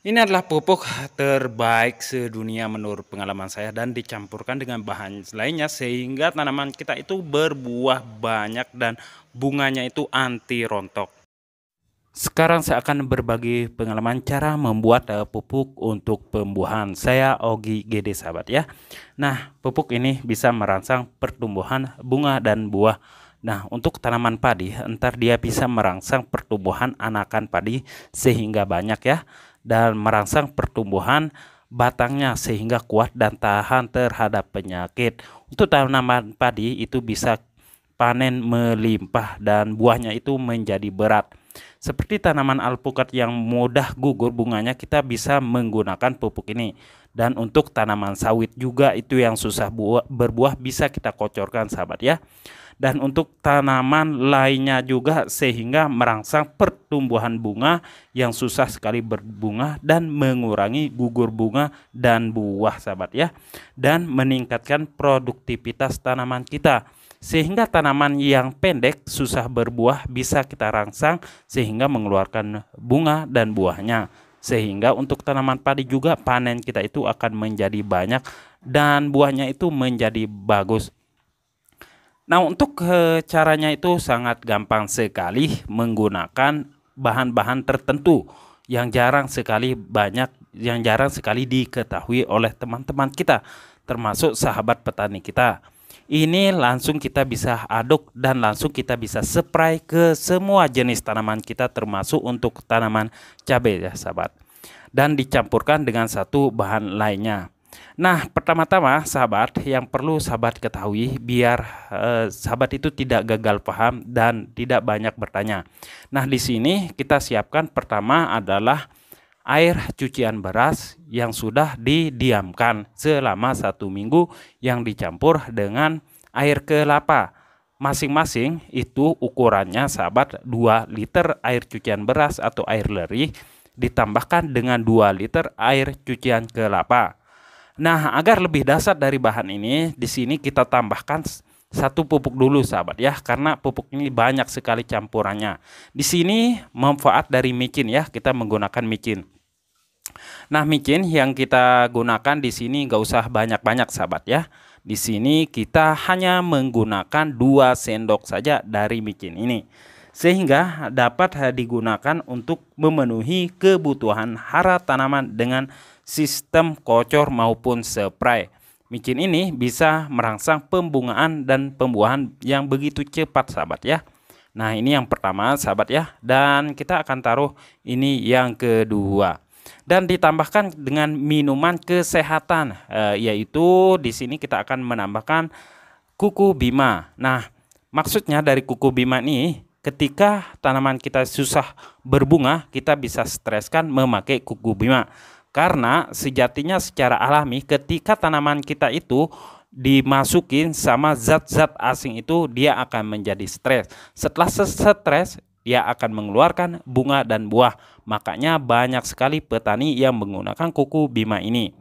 Ini adalah pupuk terbaik sedunia menurut pengalaman saya dan dicampurkan dengan bahan lainnya sehingga tanaman kita itu berbuah banyak dan bunganya itu anti rontok. Sekarang saya akan berbagi pengalaman cara membuat eh, pupuk untuk pembuahan. Saya Ogi GD sahabat ya. Nah, pupuk ini bisa merangsang pertumbuhan bunga dan buah Nah, untuk tanaman padi, entar dia bisa merangsang pertumbuhan anakan padi sehingga banyak ya dan merangsang pertumbuhan batangnya sehingga kuat dan tahan terhadap penyakit. Untuk tanaman padi itu bisa panen melimpah dan buahnya itu menjadi berat. Seperti tanaman alpukat yang mudah gugur bunganya kita bisa menggunakan pupuk ini. Dan untuk tanaman sawit juga itu yang susah berbuah bisa kita kocorkan sahabat ya dan untuk tanaman lainnya juga sehingga merangsang pertumbuhan bunga yang susah sekali berbunga dan mengurangi gugur bunga dan buah sahabat ya dan meningkatkan produktivitas tanaman kita sehingga tanaman yang pendek susah berbuah bisa kita rangsang sehingga mengeluarkan bunga dan buahnya sehingga untuk tanaman padi juga panen kita itu akan menjadi banyak dan buahnya itu menjadi bagus Nah, untuk eh, caranya itu sangat gampang sekali menggunakan bahan-bahan tertentu yang jarang sekali banyak yang jarang sekali diketahui oleh teman-teman kita termasuk sahabat petani kita. Ini langsung kita bisa aduk dan langsung kita bisa spray ke semua jenis tanaman kita termasuk untuk tanaman cabai ya sahabat. Dan dicampurkan dengan satu bahan lainnya. Nah, pertama-tama sahabat, yang perlu sahabat ketahui biar eh, sahabat itu tidak gagal paham dan tidak banyak bertanya. Nah, di sini kita siapkan pertama adalah air cucian beras yang sudah didiamkan selama satu minggu yang dicampur dengan air kelapa. Masing-masing itu ukurannya sahabat 2 liter air cucian beras atau air leri ditambahkan dengan 2 liter air cucian kelapa Nah, agar lebih dasar dari bahan ini, di sini kita tambahkan satu pupuk dulu sahabat ya karena pupuk ini banyak sekali campurannya. Di sini manfaat dari micin ya, kita menggunakan micin. Nah, micin yang kita gunakan di sini nggak usah banyak-banyak sahabat ya. Di sini kita hanya menggunakan 2 sendok saja dari micin ini sehingga dapat digunakan untuk memenuhi kebutuhan hara tanaman dengan sistem kocor maupun spray. Micin ini bisa merangsang pembungaan dan pembuahan yang begitu cepat sahabat ya. Nah ini yang pertama sahabat ya dan kita akan taruh ini yang kedua dan ditambahkan dengan minuman kesehatan e, yaitu di sini kita akan menambahkan kuku bima. Nah maksudnya dari kuku bima ini ketika tanaman kita susah berbunga kita bisa streskan memakai kuku bima. Karena sejatinya secara alami ketika tanaman kita itu dimasukin sama zat-zat asing itu dia akan menjadi stres. Setelah stres dia akan mengeluarkan bunga dan buah. Makanya banyak sekali petani yang menggunakan kuku bima ini.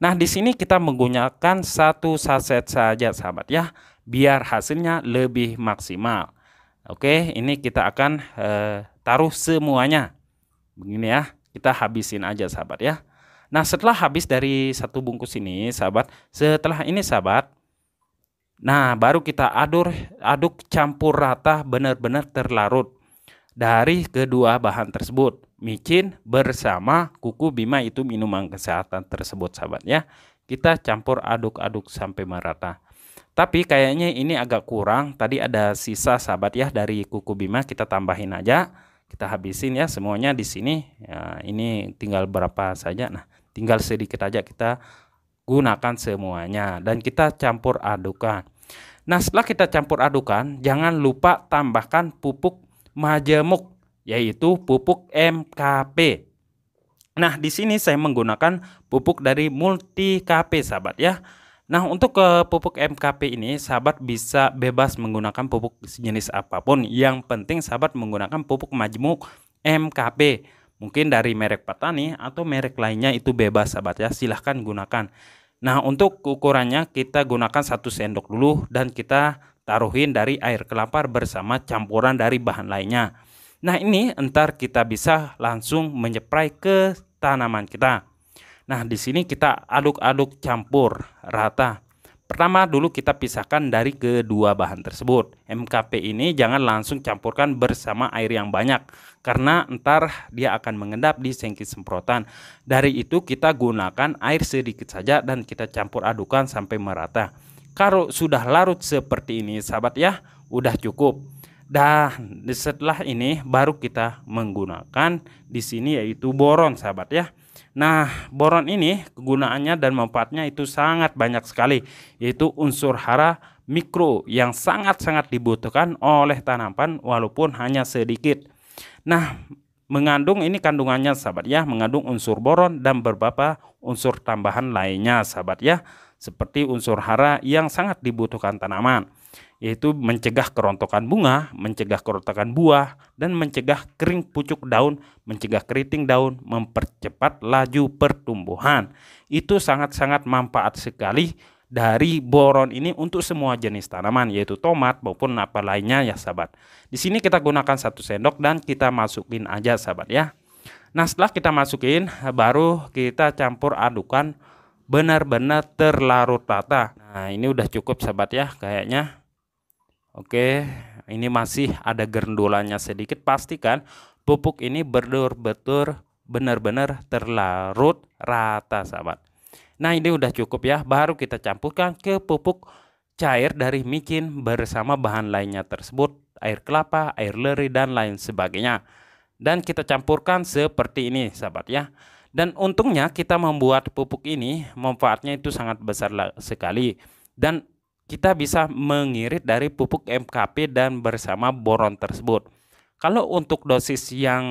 Nah, di sini kita menggunakan satu saset saja sahabat ya, biar hasilnya lebih maksimal. Oke, ini kita akan eh, taruh semuanya. Begini ya, kita habisin aja sahabat ya. Nah, setelah habis dari satu bungkus ini, sahabat, setelah ini sahabat, nah baru kita aduk aduk campur rata benar-benar terlarut dari kedua bahan tersebut. Micin bersama kuku bima itu minuman kesehatan tersebut sahabat ya. Kita campur aduk-aduk sampai merata. Tapi kayaknya ini agak kurang. Tadi ada sisa sahabat ya dari kuku bima kita tambahin aja. Kita habisin ya semuanya di sini. Ya, ini tinggal berapa saja. Nah, tinggal sedikit aja kita gunakan semuanya dan kita campur adukan. Nah, setelah kita campur adukan, jangan lupa tambahkan pupuk majemuk yaitu pupuk MKP. Nah, di sini saya menggunakan pupuk dari Multi KP, sahabat ya. Nah, untuk ke eh, pupuk MKP ini sahabat bisa bebas menggunakan pupuk sejenis apapun. Yang penting sahabat menggunakan pupuk majemuk MKP mungkin dari merek petani atau merek lainnya itu bebas sahabat ya silahkan gunakan nah untuk ukurannya kita gunakan satu sendok dulu dan kita taruhin dari air kelapa bersama campuran dari bahan lainnya nah ini entar kita bisa langsung menyeprai ke tanaman kita nah di sini kita aduk-aduk campur rata Pertama dulu kita pisahkan dari kedua bahan tersebut. MKP ini jangan langsung campurkan bersama air yang banyak karena entar dia akan mengendap di sengki semprotan. Dari itu kita gunakan air sedikit saja dan kita campur adukan sampai merata. Kalau sudah larut seperti ini sahabat ya, udah cukup. Dan setelah ini baru kita menggunakan di sini yaitu boron sahabat ya. Nah, boron ini kegunaannya dan manfaatnya itu sangat banyak sekali, yaitu unsur hara mikro yang sangat-sangat dibutuhkan oleh tanaman walaupun hanya sedikit. Nah, mengandung ini kandungannya sahabat ya, mengandung unsur boron dan beberapa unsur tambahan lainnya sahabat ya, seperti unsur hara yang sangat dibutuhkan tanaman yaitu mencegah kerontokan bunga, mencegah kerontokan buah, dan mencegah kering pucuk daun, mencegah keriting daun, mempercepat laju pertumbuhan. Itu sangat-sangat manfaat sekali dari boron ini untuk semua jenis tanaman yaitu tomat maupun apa lainnya ya sahabat. Di sini kita gunakan satu sendok dan kita masukin aja sahabat ya. Nah setelah kita masukin baru kita campur adukan benar-benar terlarut rata. Nah ini udah cukup sahabat ya kayaknya Oke, ini masih ada gerendolannya sedikit. Pastikan pupuk ini berdur-betur benar-benar terlarut rata, sahabat. Nah, ini udah cukup ya. Baru kita campurkan ke pupuk cair dari micin bersama bahan lainnya tersebut, air kelapa, air leri dan lain sebagainya. Dan kita campurkan seperti ini, sahabat ya. Dan untungnya kita membuat pupuk ini manfaatnya itu sangat besar sekali. Dan kita bisa mengirit dari pupuk MKP dan bersama boron tersebut. Kalau untuk dosis yang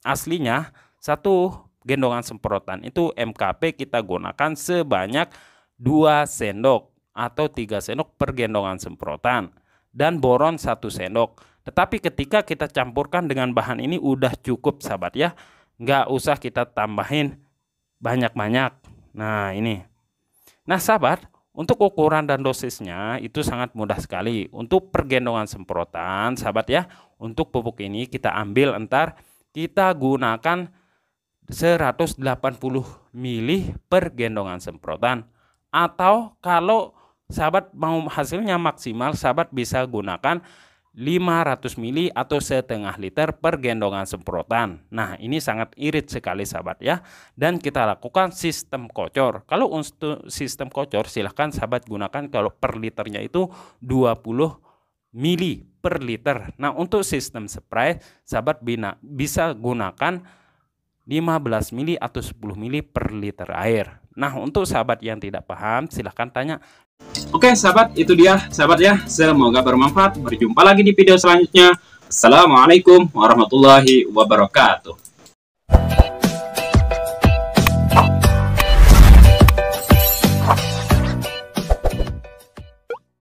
aslinya satu gendongan semprotan itu MKP kita gunakan sebanyak 2 sendok atau 3 sendok per gendongan semprotan dan boron 1 sendok. Tetapi ketika kita campurkan dengan bahan ini udah cukup sahabat ya. Nggak usah kita tambahin banyak-banyak. Nah ini. Nah sahabat untuk ukuran dan dosisnya itu sangat mudah sekali. Untuk pergendongan semprotan, sahabat ya, untuk pupuk ini kita ambil entar kita gunakan 180 mili per gendongan semprotan. Atau kalau sahabat mau hasilnya maksimal, sahabat bisa gunakan 500 mili atau setengah liter per gendongan semprotan. Nah, ini sangat irit sekali sahabat ya. Dan kita lakukan sistem kocor. Kalau untuk sistem kocor silahkan sahabat gunakan kalau per liternya itu 20 mili per liter. Nah, untuk sistem spray sahabat bina bisa gunakan 15 mili atau 10 mili per liter air. Nah, untuk sahabat yang tidak paham silahkan tanya Oke sahabat, itu dia sahabat ya. Semoga bermanfaat. Berjumpa lagi di video selanjutnya. Assalamualaikum warahmatullahi wabarakatuh.